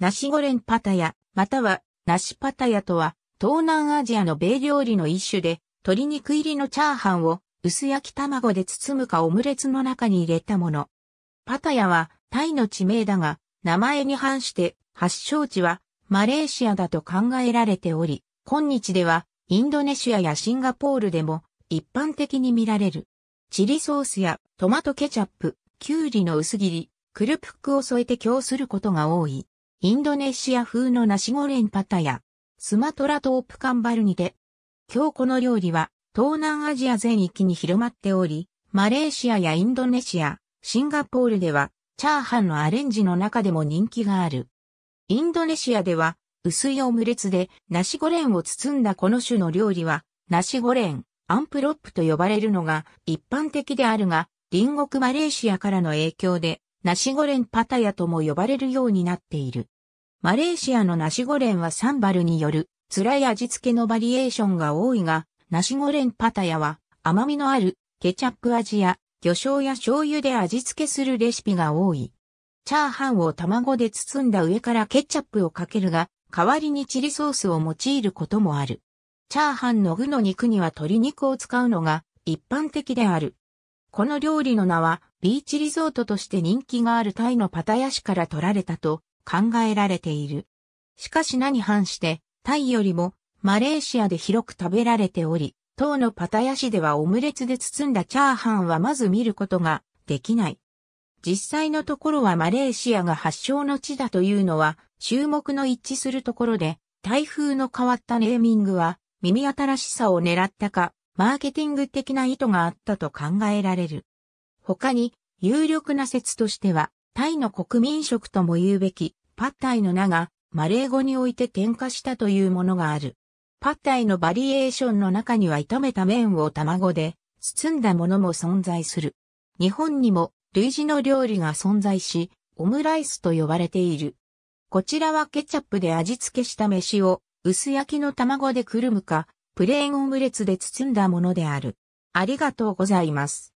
ナシゴレンパタヤ、またはナシパタヤとは、東南アジアの米料理の一種で、鶏肉入りのチャーハンを薄焼き卵で包むかオムレツの中に入れたもの。パタヤはタイの地名だが、名前に反して発祥地はマレーシアだと考えられており、今日ではインドネシアやシンガポールでも一般的に見られる。チリソースやトマトケチャップ、キュウリの薄切り、クルプックを添えて供することが多い。インドネシア風のナシゴレンパタヤ、スマトラトープカンバルにて、今日この料理は東南アジア全域に広まっており、マレーシアやインドネシア、シンガポールでは、チャーハンのアレンジの中でも人気がある。インドネシアでは、薄いオムレツで、ナシゴレンを包んだこの種の料理は、ナシゴレン、アンプロップと呼ばれるのが一般的であるが、隣国マレーシアからの影響で、ナシゴレンパタヤとも呼ばれるようになっている。マレーシアのナシゴレンはサンバルによる辛い味付けのバリエーションが多いが、ナシゴレンパタヤは甘みのあるケチャップ味や魚醤や醤油で味付けするレシピが多い。チャーハンを卵で包んだ上からケチャップをかけるが、代わりにチリソースを用いることもある。チャーハンの具の肉には鶏肉を使うのが一般的である。この料理の名はビーチリゾートとして人気があるタイのパタヤ市から取られたと考えられている。しかし何反して、タイよりもマレーシアで広く食べられており、当のパタヤ市ではオムレツで包んだチャーハンはまず見ることができない。実際のところはマレーシアが発祥の地だというのは、注目の一致するところで、台風の変わったネーミングは、耳新しさを狙ったか、マーケティング的な意図があったと考えられる。他に、有力な説としては、タイの国民食とも言うべき、パッタイの名が、マレー語において喧嘩したというものがある。パッタイのバリエーションの中には炒めた麺を卵で包んだものも存在する。日本にも類似の料理が存在し、オムライスと呼ばれている。こちらはケチャップで味付けした飯を薄焼きの卵でくるむか、プレーンオムレツで包んだものである。ありがとうございます。